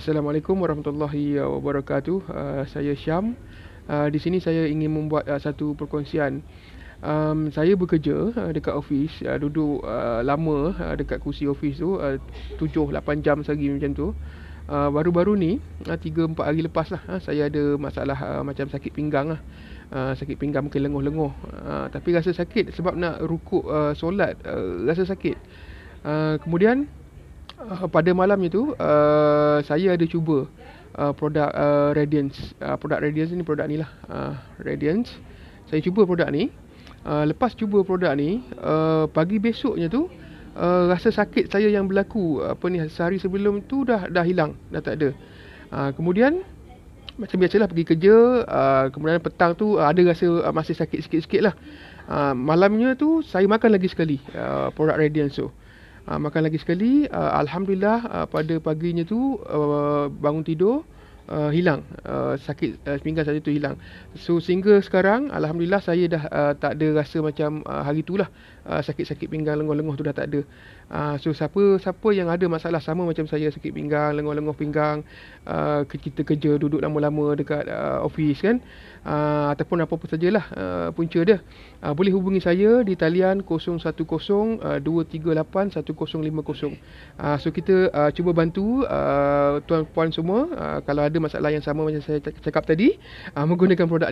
Assalamualaikum warahmatullahi uh, wabarakatuh. Uh, saya Syam. Uh, di sini saya ingin membuat uh, satu perkongsian. Um, saya bekerja uh, dekat ofis, uh, duduk uh, lama uh, dekat kursi ofis tu uh, 7 8 jam sehari macam tu. Uh, baru-baru ni uh, 3 4 hari lepas lah uh, saya ada masalah uh, macam sakit pinggang lah. Uh, sakit pinggang mungkin lenguh-lenguh. Uh, tapi rasa sakit sebab nak rukuk uh, solat uh, rasa sakit. Uh, kemudian uh, pada malam itu uh, saya ada cuba uh, produk uh, Radiance. Uh, produk Radiance ni produk ni lah. Uh, Radiance. Saya cuba produk ni. Uh, lepas cuba produk ni, uh, pagi besoknya tu uh, rasa sakit saya yang berlaku apa ni sehari sebelum tu dah dah hilang, dah tak ada. Uh, kemudian macam biasalah pergi kerja, uh, kemudian petang tu uh, ada rasa uh, masih sakit sikit-sikit lah. Uh, malamnya tu saya makan lagi sekali uh, produk Radiance tu. So. Ah, makan lagi sekali ah, alhamdulillah ah, pada paginya tu bangun tidur uh, hilang uh, sakit uh, pinggang saya tu hilang so sehingga sekarang alhamdulillah saya dah uh, tak ada rasa macam uh, hari itulah uh, sakit-sakit pinggang lenguh-lenguh tu dah tak ada uh, so siapa siapa yang ada masalah sama macam saya sakit pinggang lenguh-lenguh pinggang uh, kita kerja duduk lama-lama dekat uh, office kan uh, ataupun apa-apa sajalah uh, punca dia uh, boleh hubungi saya di talian 010 238 1050 uh, so kita uh, cuba bantu uh, tuan-puan semua uh, kalau ada masalah yang sama macam saya cakap tadi uh, menggunakan produk